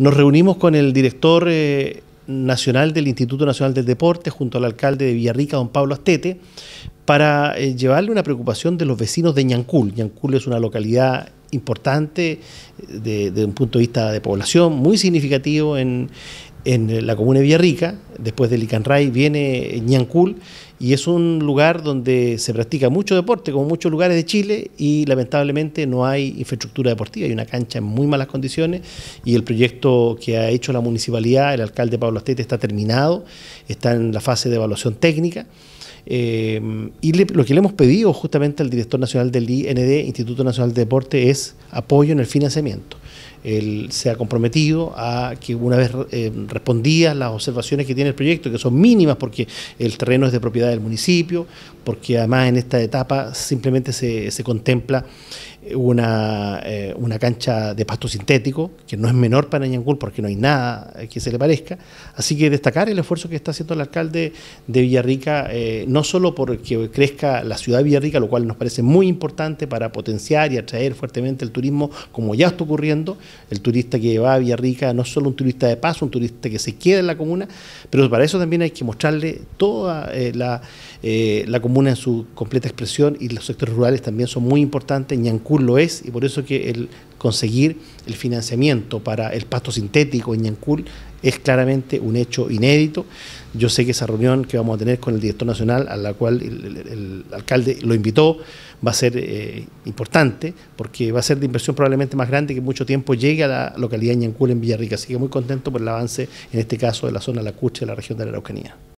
Nos reunimos con el director eh, nacional del Instituto Nacional del Deporte junto al alcalde de Villarrica, don Pablo Astete, para eh, llevarle una preocupación de los vecinos de Ñancul. Ñancul es una localidad importante desde eh, un punto de vista de población, muy significativo en, en eh, la comuna de Villarrica, después del Icanray viene Ñancul y es un lugar donde se practica mucho deporte, como muchos lugares de Chile, y lamentablemente no hay infraestructura deportiva, hay una cancha en muy malas condiciones y el proyecto que ha hecho la municipalidad, el alcalde Pablo Astete, está terminado, está en la fase de evaluación técnica. Eh, y lo que le hemos pedido justamente al director nacional del IND, Instituto Nacional de Deporte, es apoyo en el financiamiento él se ha comprometido a que una vez respondía eh, respondidas las observaciones que tiene el proyecto, que son mínimas porque el terreno es de propiedad del municipio, porque además en esta etapa simplemente se, contempla eh, eh, una, cancha de pasto sintético, que no es menor para Ñangul porque no hay nada que se le parezca. Así que destacar el esfuerzo que está haciendo el alcalde de Villarrica, no solo porque crezca la ciudad de Villarrica, lo cual nos parece muy importante para potenciar y atraer fuertemente el turismo, como ya está ocurriendo, el turista que va a Villarrica no es solo un turista de paso, un turista que se queda en la comuna, pero para eso también hay que mostrarle toda eh, eh, la, comuna en su completa expresión y los sectores rurales también son muy importantes. Ñancur lo es y por eso que el conseguir el financiamiento para el pasto sintético en Ñancul es claramente un hecho inédito. Yo sé que esa reunión que vamos a tener con el director nacional, a la cual el, alcalde lo invitó, va a ser eh, importante, porque va a ser de inversión probablemente más grande que mucho tiempo llegue a la localidad de Ñancul en Villarrica. Así que muy contento por el avance, en este caso, de la zona de Lacuche, de la región de la Araucanía.